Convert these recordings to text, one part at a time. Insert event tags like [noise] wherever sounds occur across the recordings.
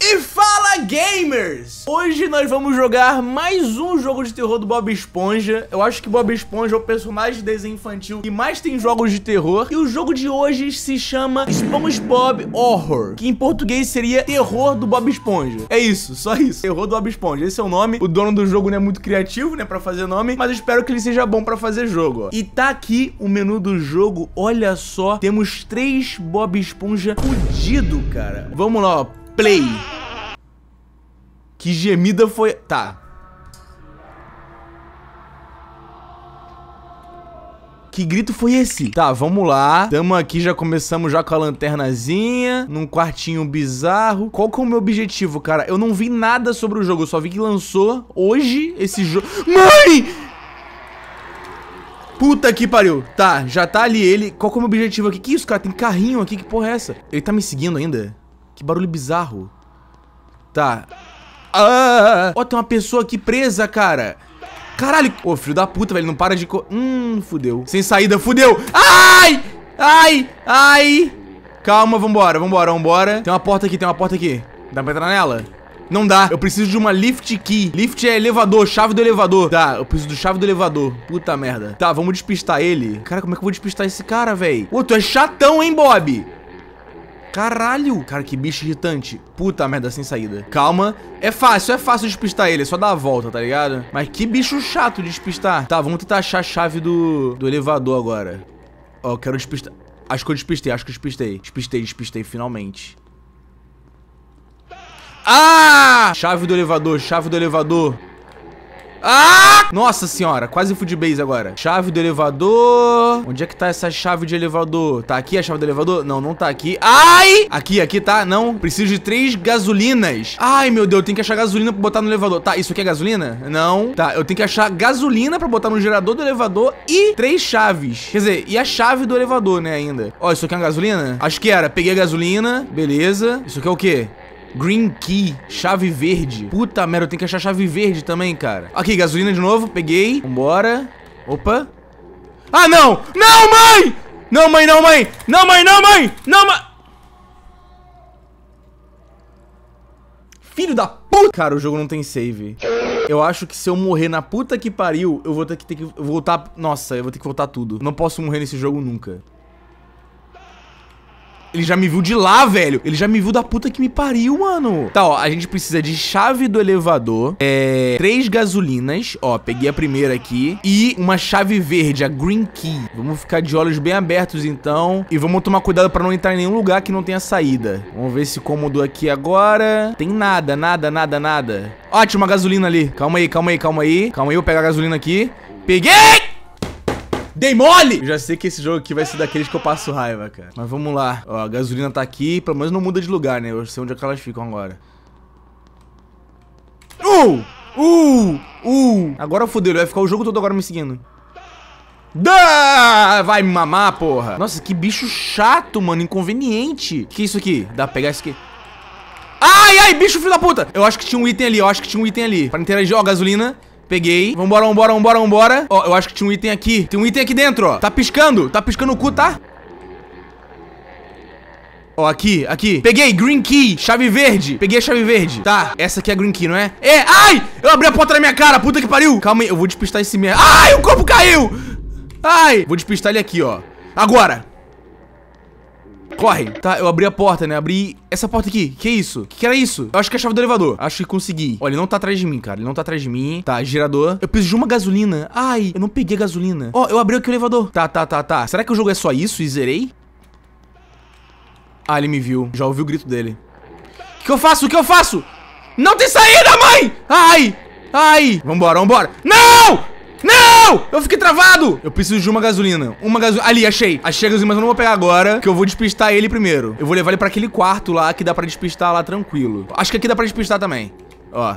E fala gamers! Hoje nós vamos jogar mais um jogo de terror do Bob Esponja. Eu acho que Bob Esponja é o personagem de desenho infantil que mais tem jogos de terror. E o jogo de hoje se chama SpongeBob Horror, que em português seria Terror do Bob Esponja. É isso, só isso. Terror do Bob Esponja, esse é o nome. O dono do jogo não é muito criativo, né, pra fazer nome, mas eu espero que ele seja bom pra fazer jogo, ó. E tá aqui o menu do jogo, olha só. Temos três Bob Esponja fudido, cara. Vamos lá, ó. Play. Que gemida foi... Tá. Que grito foi esse? Tá, vamos lá. Tamo aqui, já começamos já com a lanternazinha, num quartinho bizarro. Qual que é o meu objetivo, cara? Eu não vi nada sobre o jogo, eu só vi que lançou hoje esse jogo... Mãe! Puta que pariu. Tá, já tá ali ele. Qual que é o meu objetivo aqui? Que isso, cara? Tem carrinho aqui, que porra é essa? Ele tá me seguindo ainda? Que barulho bizarro. Tá. Ah! Ó, tem uma pessoa aqui presa, cara. Caralho. Ô, filho da puta, velho. Não para de... Co... Hum, fudeu. Sem saída, fudeu. Ai! Ai! Ai! Calma, vambora, vambora, vambora. Tem uma porta aqui, tem uma porta aqui. Dá pra entrar nela? Não dá. Eu preciso de uma lift key. Lift é elevador, chave do elevador. Tá, eu preciso do chave do elevador. Puta merda. Tá, vamos despistar ele. Cara, como é que eu vou despistar esse cara, velho? Ô, tu é chatão, hein, Bob? Caralho! Cara, que bicho irritante. Puta merda, sem saída. Calma. É fácil, é fácil despistar ele. É só dar a volta, tá ligado? Mas que bicho chato de despistar. Tá, vamos tentar achar a chave do, do elevador agora. Ó, oh, quero despistar. Acho que eu despistei, acho que eu despistei. Despistei, despistei, finalmente. Ah! Chave do elevador, chave do elevador. Ah! Nossa senhora, quase fui de base agora. Chave do elevador. Onde é que tá essa chave de elevador? Tá aqui a chave do elevador? Não, não tá aqui. Ai! Aqui, aqui tá? Não. Preciso de três gasolinas. Ai, meu Deus, eu tenho que achar gasolina pra botar no elevador. Tá, isso aqui é gasolina? Não. Tá, eu tenho que achar gasolina pra botar no gerador do elevador e três chaves. Quer dizer, e a chave do elevador, né, ainda. Ó, isso aqui é uma gasolina? Acho que era. Peguei a gasolina. Beleza. Isso aqui é o quê? Green Key, chave verde. Puta merda, eu tenho que achar chave verde também, cara. Aqui, gasolina de novo, peguei. Vambora. Opa. Ah, não! Não, mãe! Não, mãe, não, mãe! Não, mãe, não, mãe! Não, mãe! Filho da puta! Cara, o jogo não tem save. Eu acho que se eu morrer na puta que pariu, eu vou ter que, ter que voltar... Nossa, eu vou ter que voltar tudo. Não posso morrer nesse jogo nunca. Ele já me viu de lá, velho. Ele já me viu da puta que me pariu, mano. Tá, ó. A gente precisa de chave do elevador. É... Três gasolinas. Ó, peguei a primeira aqui. E uma chave verde, a Green Key. Vamos ficar de olhos bem abertos, então. E vamos tomar cuidado pra não entrar em nenhum lugar que não tenha saída. Vamos ver esse cômodo aqui agora. Tem nada, nada, nada, nada. Ótimo, a gasolina ali. Calma aí, calma aí, calma aí. Calma aí, eu vou pegar a gasolina aqui. Peguei! Dei mole! Eu já sei que esse jogo aqui vai ser daqueles que eu passo raiva, cara. Mas vamos lá. Ó, a gasolina tá aqui. Pelo menos não muda de lugar, né? Eu sei onde é que elas ficam agora. Uh! Uh! Uh! Agora fodeu. Ele vai ficar o jogo todo agora me seguindo. Da! Vai me mamar, porra. Nossa, que bicho chato, mano. Inconveniente. Que isso aqui? Dá pra pegar isso aqui. Ai, ai, bicho filho da puta. Eu acho que tinha um item ali, eu acho que tinha um item ali. Pra interagir, ó, gasolina. Peguei. Vambora, vambora, vambora, vambora. Ó, eu acho que tinha um item aqui. Tem um item aqui dentro, ó. Tá piscando. Tá piscando o cu, tá? Ó, aqui, aqui. Peguei, green key, chave verde. Peguei a chave verde. Tá, essa aqui é a green key, não é? É, ai! Eu abri a porta na minha cara, puta que pariu. Calma aí, eu vou despistar esse merda. Ai, o corpo caiu! Ai! Vou despistar ele aqui, ó. Agora! Corre. Tá, eu abri a porta, né? Abri essa porta aqui. Que isso? Que, que era isso? Eu acho que é a chave do elevador. Acho que consegui. Olha, ele não tá atrás de mim, cara. Ele não tá atrás de mim. Tá, girador. Eu preciso de uma gasolina. Ai, eu não peguei gasolina. Ó, oh, eu abri aqui o elevador. Tá, tá, tá, tá. Será que o jogo é só isso e zerei? Ah, ele me viu. Já ouvi o grito dele. O que eu faço? O que eu faço? Não tem saída, mãe! Ai! Ai! Vambora, vambora. Não! Eu fiquei travado! Eu preciso de uma gasolina. Uma gasolina. Ali, achei. Achei a gasolina, mas eu não vou pegar agora, que eu vou despistar ele primeiro. Eu vou levar ele pra aquele quarto lá, que dá pra despistar lá tranquilo. Acho que aqui dá pra despistar também. Ó.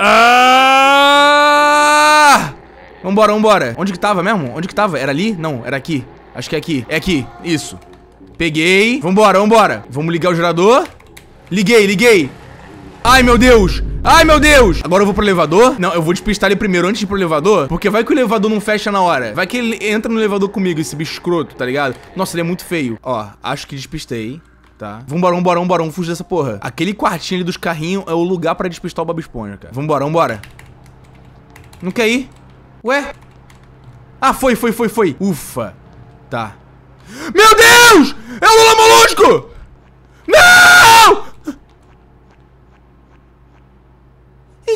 Ah! Vambora, vambora. Onde que tava mesmo? Onde que tava? Era ali? Não, era aqui. Acho que é aqui. É aqui. Isso. Peguei. Vambora, vambora. Vamos ligar o gerador. Liguei, liguei. Ai, meu Deus! Ai, meu Deus! Agora eu vou pro elevador? Não, eu vou despistar ele primeiro antes de ir pro elevador, porque vai que o elevador não fecha na hora. Vai que ele entra no elevador comigo, esse bicho escroto, tá ligado? Nossa, ele é muito feio. Ó, acho que despistei. Tá. Vambora, vambora, vambora, vamos fugir dessa porra. Aquele quartinho ali dos carrinhos é o lugar pra despistar o Bob Esponja, cara. Vambora, vambora. Não quer ir? Ué? Ah, foi, foi, foi, foi. Ufa. Tá. Meu Deus! É o Lula Molusco! Não!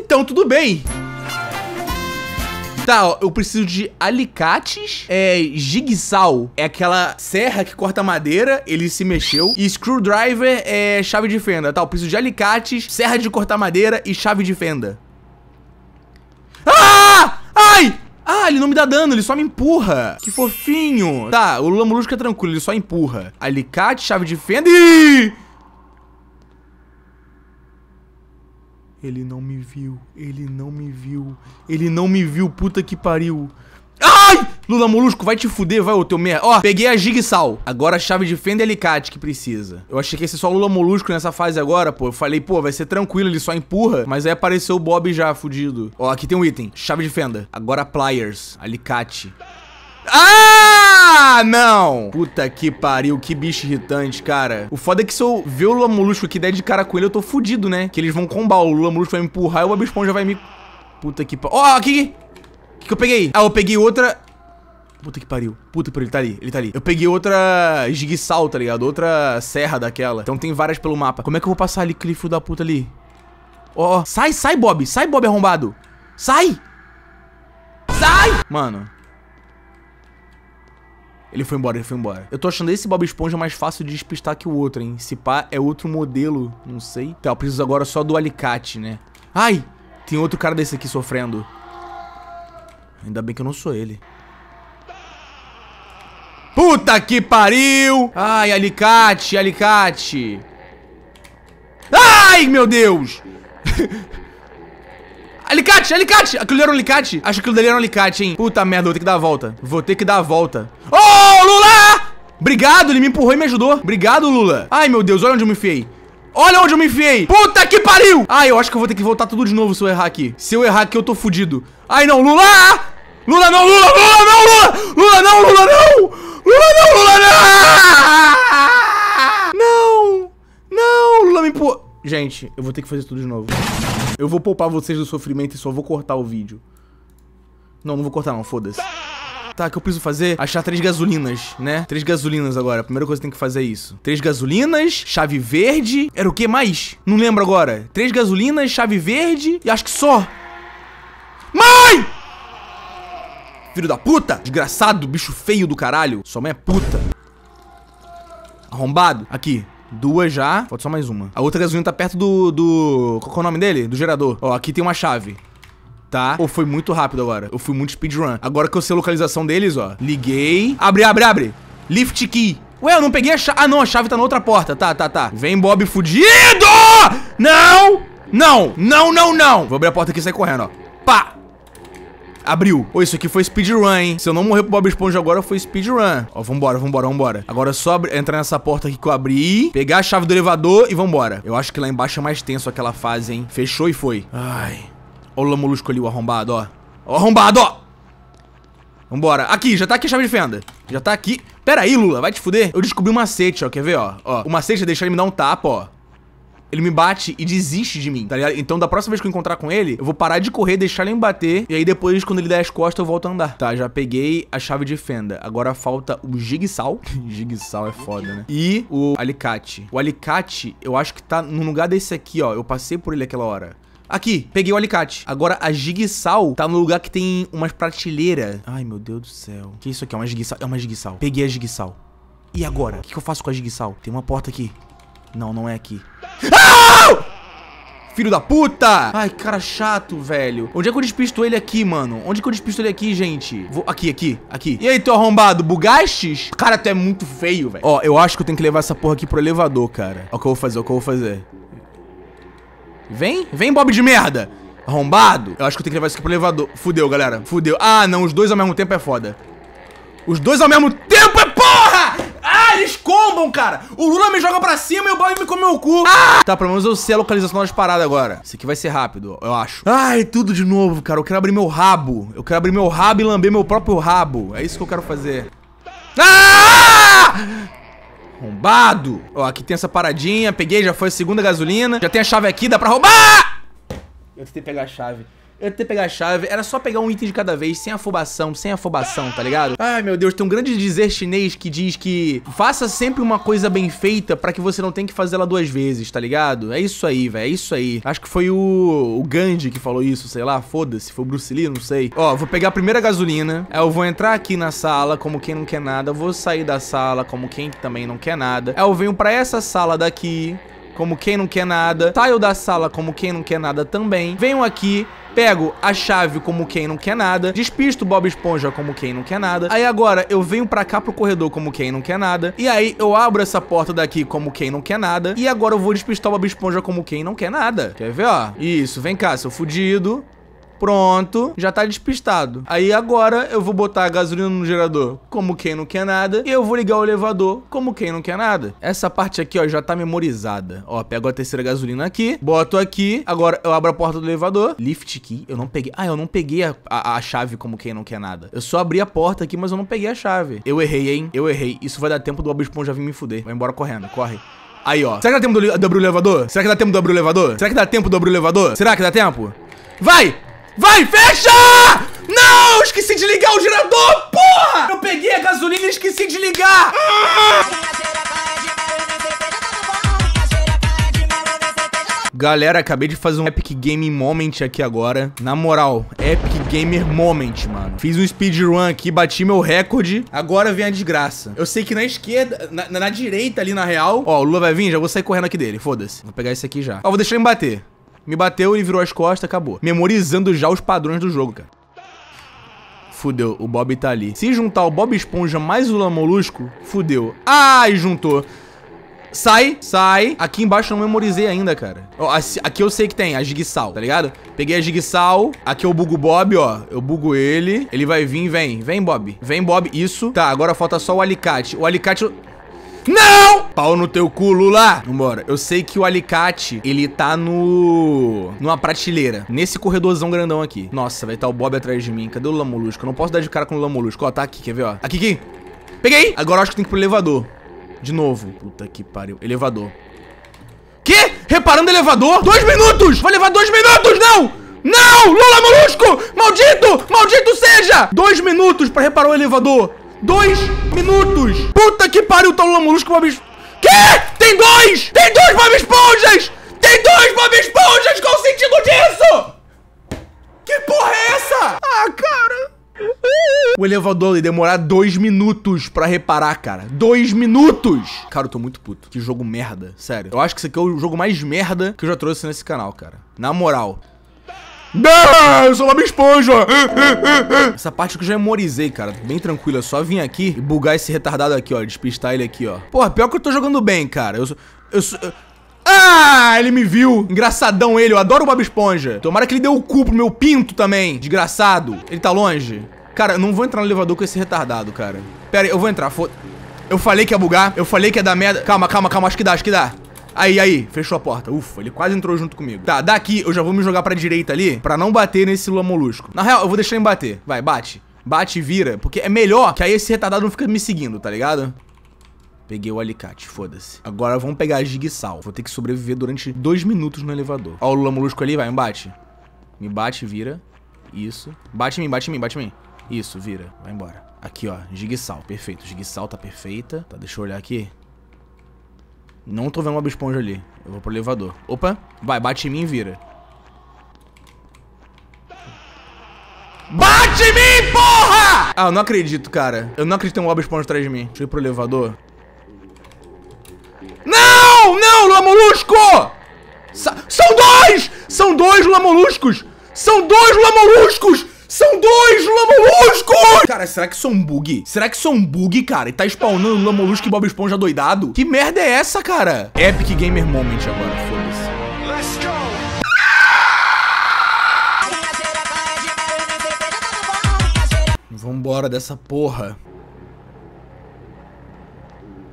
Então, tudo bem. Tá, ó, eu preciso de alicates, é, jigsaw, é aquela serra que corta madeira, ele se mexeu, e screwdriver é chave de fenda, tá, eu preciso de alicates, serra de cortar madeira e chave de fenda. Ah! Ai! Ah, ele não me dá dano, ele só me empurra. Que fofinho. Tá, o Lamulusco é tranquilo, ele só empurra. Alicate, chave de fenda e... Ele não me viu, ele não me viu, ele não me viu, puta que pariu. Ai! Lula Molusco, vai te fuder, vai, ô teu merda. Ó, peguei a Jigsal. Agora a chave de fenda e é alicate que precisa. Eu achei que ia ser só Lula Molusco nessa fase agora, pô. Eu falei, pô, vai ser tranquilo, ele só empurra. Mas aí apareceu o Bob já, fudido. Ó, aqui tem um item. Chave de fenda. Agora pliers. Alicate. Ah! Ah, não! Puta que pariu, que bicho irritante, cara. O foda é que se eu ver o Lula Molusco aqui der de cara com ele, eu tô fudido, né? Que eles vão combar, o Lula Molusco vai me empurrar e o Bob Esponja vai me... Puta que pariu. Ó, oh, aqui! O que, que eu peguei? Ah, eu peguei outra... Puta que pariu. Puta que pariu, ele tá ali, ele tá ali. Eu peguei outra esguiçal, tá ligado? Outra serra daquela. Então tem várias pelo mapa. Como é que eu vou passar ali, aquele filho da puta ali? Ó, oh, sai, sai, Bob. Sai, Bob arrombado. Sai! Sai! Mano, ele foi embora, ele foi embora. Eu tô achando esse Bob Esponja mais fácil de despistar que o outro, hein? Se pá, é outro modelo, não sei. Tá, eu preciso agora só do alicate, né? Ai! Tem outro cara desse aqui sofrendo. Ainda bem que eu não sou ele. Puta que pariu! Ai, alicate, alicate. Ai, meu Deus! [laughs] Alicate, alicate! Aquilo era um alicate? Acho que aquilo dali era um alicate, hein? Puta merda, vou ter que dar a volta. Vou ter que dar a volta. Ô, oh, Lula! Obrigado, ele me empurrou e me ajudou. Obrigado, Lula. Ai, meu Deus, olha onde eu me enfiei. Olha onde eu me enfiei. Puta que pariu! Ai, eu acho que eu vou ter que voltar tudo de novo se eu errar aqui. Se eu errar aqui, eu tô fudido. Ai, não, Lula! Lula não, Lula, Lula não, Lula! Lula não, Lula não! Lula não, Lula não! Não! Não, Lula me empurrou. Gente, eu vou ter que fazer tudo de novo. Eu vou poupar vocês do sofrimento e só vou cortar o vídeo. Não, não vou cortar não, foda-se. Tá, o que eu preciso fazer? Achar três gasolinas, né? Três gasolinas agora. A primeira coisa que tem que fazer é isso. Três gasolinas, chave verde... Era o que mais? Não lembro agora. Três gasolinas, chave verde e acho que só. Mãe! Filho da puta! Desgraçado, bicho feio do caralho. Sua mãe é puta. Arrombado. Aqui. Duas já. Falta só mais uma. A outra gasolina tá perto do... do... Qual é o nome dele? Do gerador. Ó, aqui tem uma chave. Tá? Pô, foi muito rápido agora. Eu fui muito speedrun. Agora que eu sei a localização deles, ó. Liguei. Abre, abre, abre. Lift key. Ué, eu não peguei a chave. Ah, não, a chave tá na outra porta. Tá, tá, tá. Vem, Bob fudido! Não! Não! Não, não, não! Vou abrir a porta aqui e sair correndo, ó. Pá! Abriu. Ô, isso aqui foi speedrun, hein? Se eu não morrer pro Bob Esponja agora, foi speedrun. Ó, vambora, vambora, vambora. Agora é só entrar nessa porta aqui que eu abri, pegar a chave do elevador e vambora. Eu acho que lá embaixo é mais tenso aquela fase, hein? Fechou e foi. Ai. Ó o Lamolusco ali, o arrombado, ó. Ó arrombado, ó! Vambora. Aqui, já tá aqui a chave de fenda. Já tá aqui. Pera aí, Lula, vai te fuder. Eu descobri um macete, ó. Quer ver, ó? Ó, o macete é deixar ele me dar um tapa, ó ele me bate e desiste de mim, tá ligado? Então da próxima vez que eu encontrar com ele, eu vou parar de correr, deixar ele me bater, e aí depois, quando ele der as costas, eu volto a andar. Tá, já peguei a chave de fenda. Agora falta o jigsal. [laughs] sal é foda, né? E o alicate. O alicate, eu acho que tá no lugar desse aqui, ó. Eu passei por ele aquela hora. Aqui, peguei o alicate. Agora, a sal tá no lugar que tem umas prateleiras. Ai, meu Deus do céu. Que isso aqui? É uma sal? É uma sal? Peguei a sal. E agora? O que, que eu faço com a sal? Tem uma porta aqui. Não, não é aqui. Ah! Filho da puta! Ai, cara chato, velho. Onde é que eu despisto ele aqui, mano? Onde é que eu despisto ele aqui, gente? Vou... Aqui, aqui, aqui. E aí, teu arrombado, bugastes? Cara, tu é muito feio, velho. Ó, eu acho que eu tenho que levar essa porra aqui pro elevador, cara. Ó o que eu vou fazer, ó o que eu vou fazer. Vem, vem, Bob de merda. Arrombado. Eu acho que eu tenho que levar isso aqui pro elevador. Fudeu, galera. Fudeu. Ah, não, os dois ao mesmo tempo é foda. Os dois ao mesmo tempo é eles combam, cara. O Lula me joga pra cima e o Bob me come o cu. Ah! Tá, pelo menos eu sei a localização das paradas agora. Isso aqui vai ser rápido, eu acho. Ai, tudo de novo, cara. Eu quero abrir meu rabo. Eu quero abrir meu rabo e lamber meu próprio rabo. É isso que eu quero fazer. Ah! Rombado. Ó, aqui tem essa paradinha. Peguei, já foi a segunda gasolina. Já tem a chave aqui, dá pra roubar! Eu tentei pegar a chave. Eu que pegar a chave, era só pegar um item de cada vez, sem afobação, sem afobação, tá ligado? Ai, meu Deus, tem um grande dizer chinês que diz que faça sempre uma coisa bem feita para que você não tenha que fazer ela duas vezes, tá ligado? É isso aí, velho, é isso aí. Acho que foi o, o Gandhi que falou isso, sei lá, foda-se, foi o Bruce Lee, não sei. Ó, vou pegar a primeira gasolina, aí é, eu vou entrar aqui na sala como quem não quer nada, vou sair da sala como quem também não quer nada. Aí é, eu venho para essa sala daqui, como quem não quer nada. Saio da sala como quem não quer nada também. Venho aqui, pego a chave como quem não quer nada, despisto Bob Esponja como quem não quer nada. Aí agora eu venho pra cá pro corredor como quem não quer nada. E aí eu abro essa porta daqui como quem não quer nada. E agora eu vou despistar o Bob Esponja como quem não quer nada. Quer ver, ó? Isso, vem cá, seu fudido. Pronto, já tá despistado. Aí agora eu vou botar a gasolina no gerador como quem não quer nada. E eu vou ligar o elevador como quem não quer nada. Essa parte aqui, ó, já tá memorizada. Ó, pego a terceira gasolina aqui, boto aqui. Agora eu abro a porta do elevador. Lift key, eu não peguei. Ah, eu não peguei a, a, a chave como quem não quer nada. Eu só abri a porta aqui, mas eu não peguei a chave. Eu errei, hein? Eu errei. Isso vai dar tempo do Bob Esponja vir me fuder. Vai embora correndo, corre. Aí, ó. Será que dá tempo de abrir o elevador? Será que dá tempo de abrir o elevador? Será que dá tempo de abrir o elevador? Será que dá tempo? Vai! Vai, fecha! Não! Esqueci de ligar o gerador, porra! Eu peguei a gasolina e esqueci de ligar! Galera, acabei de fazer um Epic Game Moment aqui agora. Na moral, Epic Gamer Moment, mano. Fiz um speedrun aqui, bati meu recorde. Agora vem a desgraça. Eu sei que na esquerda, na, na direita ali na real... Ó, o Lula vai vir, já vou sair correndo aqui dele, foda-se. Vou pegar esse aqui já. Ó, vou deixar ele me bater. Me bateu, ele virou as costas, acabou. Memorizando já os padrões do jogo, cara. Fudeu, o Bob tá ali. Se juntar o Bob Esponja mais o Lamolusco, fudeu. Ai, juntou. Sai, sai. Aqui embaixo eu não memorizei ainda, cara. Ó, aqui eu sei que tem a Jigsaw, tá ligado? Peguei a Jigsaw. Aqui eu bugo o Bob, ó. Eu bugo ele. Ele vai vir, vem. Vem, Bob. Vem, Bob. Isso. Tá, agora falta só o alicate. O alicate... Eu... Não! Pau no teu cu, Lula! Vambora. Eu sei que o alicate, ele tá no... Numa prateleira. Nesse corredorzão grandão aqui. Nossa, vai tá o Bob atrás de mim. Cadê o Molusco? Eu não posso dar de cara com o Molusco. Ó, tá aqui, quer ver, ó. Aqui, aqui. Peguei! Agora eu acho que tem que ir pro elevador. De novo. Puta que pariu. Elevador. Quê? Reparando elevador? Dois minutos! Vai levar dois minutos, não! Não! Lula Molusco! Maldito! Maldito seja! Dois minutos pra reparar o elevador. Dois minutos. Puta que pariu, tá o Lamolusco Bob Esponja. Tem dois! Tem dois Bob Esponjas! Tem dois Bob Esponjas! Qual o sentido disso? Que porra é essa? Ah, cara... O elevador ia demorar dois minutos pra reparar, cara. Dois minutos! Cara, eu tô muito puto. Que jogo merda, sério. Eu acho que esse aqui é o jogo mais merda que eu já trouxe nesse canal, cara. Na moral. Não, eu sou uma esponja. Essa parte que eu já memorizei, cara. Bem tranquilo. É só vir aqui e bugar esse retardado aqui, ó. Despistar ele aqui, ó. Porra, pior que eu tô jogando bem, cara. Eu sou... Eu sou... Ah, ele me viu. Engraçadão ele, eu adoro o Bob Esponja. Tomara que ele dê o cu pro meu pinto também. Desgraçado. Ele tá longe? Cara, eu não vou entrar no elevador com esse retardado, cara. Pera aí, eu vou entrar, foda... Eu falei que ia bugar, eu falei que ia dar merda. Calma, calma, calma, acho que dá, acho que dá. Aí, aí, fechou a porta. Ufa, ele quase entrou junto comigo. Tá, daqui eu já vou me jogar pra direita ali pra não bater nesse lula molusco. Na real, eu vou deixar ele bater. Vai, bate. Bate e vira, porque é melhor que aí esse retardado não fica me seguindo, tá ligado? Peguei o alicate, foda-se. Agora vamos pegar a sal. Vou ter que sobreviver durante dois minutos no elevador. Ó o Lula Molusco ali, vai, me bate. Me bate, e vira. Isso. Bate em mim, bate em mim, bate em mim. Isso, vira. Vai embora. Aqui, ó, sal, Perfeito. sal tá perfeita. Tá, deixa eu olhar aqui. Não tô vendo uma esponja ali. Eu vou pro elevador. Opa, vai, bate em mim e vira. Bate em mim, porra! Ah, eu não acredito, cara. Eu não acredito que tem um Bob Esponja atrás de mim. Deixa eu ir pro elevador. Não! Não, Lula Molusco! Sa são dois! São dois Lula Moluscos! São dois Lula Moluscos! São dois Lamoluscos! Cara, será que são um bug? Será que são um bug, cara? E tá spawnando Lamolusco e Bob Esponja doidado? Que merda é essa, cara? Epic Gamer Moment agora, foda-se. Let's go! Vambora dessa porra.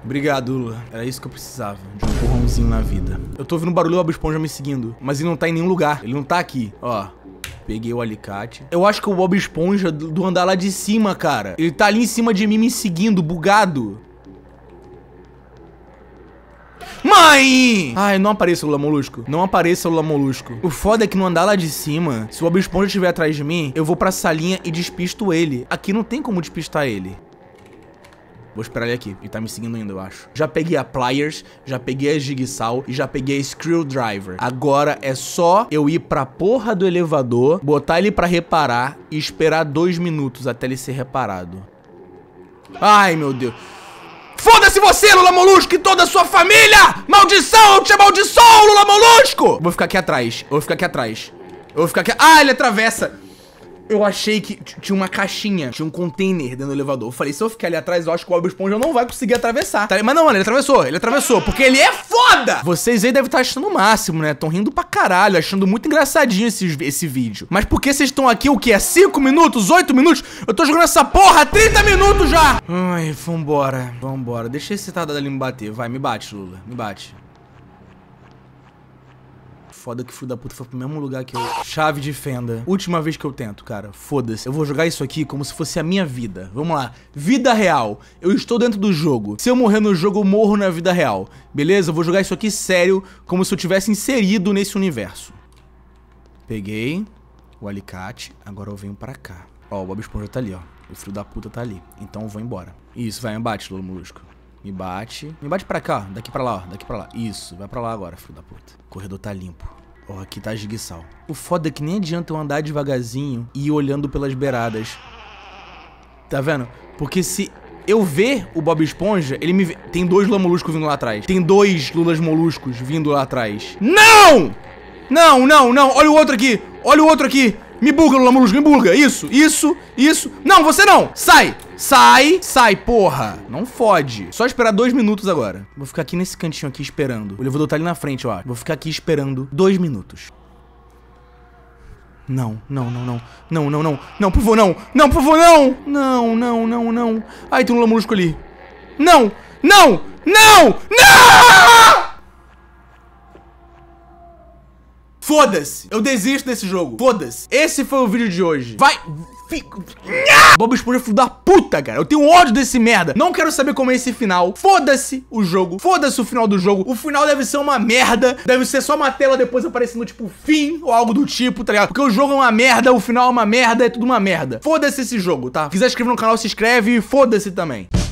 Obrigado, Lula. Era isso que eu precisava, de um empurrãozinho na vida. Eu tô ouvindo barulho do Bob Esponja me seguindo, mas ele não tá em nenhum lugar. Ele não tá aqui, ó. Peguei o alicate. Eu acho que o Bob Esponja do, andar lá de cima, cara. Ele tá ali em cima de mim me seguindo, bugado. Mãe! Ai, não apareça Lula molusco. Não apareça Lula molusco. O foda é que no andar lá de cima, se o Bob Esponja estiver atrás de mim, eu vou pra salinha e despisto ele. Aqui não tem como despistar ele. Vou esperar ele aqui. Ele tá me seguindo ainda, eu acho. Já peguei a Pliers, já peguei a Jigsaw e já peguei a Screwdriver. Agora é só eu ir pra porra do elevador, botar ele pra reparar e esperar dois minutos até ele ser reparado. Ai, meu Deus. Foda-se você, Lula Molusco, e toda a sua família! Maldição, eu te amaldiçoo, Lula Molusco! Vou ficar aqui atrás, eu vou ficar aqui atrás. Eu vou ficar aqui... Ah, ele atravessa! eu achei que tinha uma caixinha, tinha um container dentro do elevador. Eu falei, se eu ficar ali atrás, eu acho que o Bob Esponja não vai conseguir atravessar. Tá, mas não, mano, ele atravessou, ele atravessou, porque ele é foda! Vocês aí devem estar achando o máximo, né? Tão rindo pra caralho, achando muito engraçadinho esse, esse vídeo. Mas por que vocês estão aqui, o que é 5 minutos, 8 minutos? Eu tô jogando essa porra há 30 minutos já! Ai, vambora, vambora. Deixa esse cidadão ali me bater, vai, me bate, Lula, me bate. Foda que filho da puta foi pro mesmo lugar que eu. Chave de fenda. Última vez que eu tento, cara. Foda-se. Eu vou jogar isso aqui como se fosse a minha vida. Vamos lá. Vida real. Eu estou dentro do jogo. Se eu morrer no jogo, eu morro na vida real. Beleza? Eu vou jogar isso aqui sério, como se eu tivesse inserido nesse universo. Peguei o alicate. Agora eu venho pra cá. Ó, o Bob Esponja tá ali, ó. O filho da puta tá ali. Então eu vou embora. Isso, vai embate, Lolo Molusco. Me bate. Me bate pra cá, ó. Daqui pra lá, ó. Daqui pra lá. Isso, vai pra lá agora, filho da puta. O corredor tá limpo. Ó, aqui tá esguiçal. O foda é que nem adianta eu andar devagarzinho e ir olhando pelas beiradas. Tá vendo? Porque se eu ver o Bob Esponja, ele me vê. Tem dois Lula Moluscos vindo lá atrás. Tem dois Lulas Moluscos vindo lá atrás. Não! Não, não, não. Olha o outro aqui. Olha o outro aqui. Me buga, Lula Molusco, me buga. Isso, isso, isso. Não, você não. Sai. Sai, sai, porra. Não fode. Só esperar dois minutos agora. Vou ficar aqui nesse cantinho aqui esperando. O elevador tá ali na frente, eu acho. Vou ficar aqui esperando dois minutos. Não, não, não, não. Não, não, não. Não, por favor, não. Não, por favor, não. Não, não, não, não. Ai, tem um Lula Molusco ali. Não, não, não, não! não! Foda-se. Eu desisto desse jogo. Foda-se. Esse foi o vídeo de hoje. Vai... Fico... Bob Esponja filho da puta, cara. Eu tenho ódio desse merda. Não quero saber como é esse final. Foda-se o jogo. Foda-se o final do jogo. O final deve ser uma merda. Deve ser só uma tela depois aparecendo, tipo, fim ou algo do tipo, tá ligado? Porque o jogo é uma merda, o final é uma merda, é tudo uma merda. Foda-se esse jogo, tá? Se quiser inscrever no canal, se inscreve e foda-se também.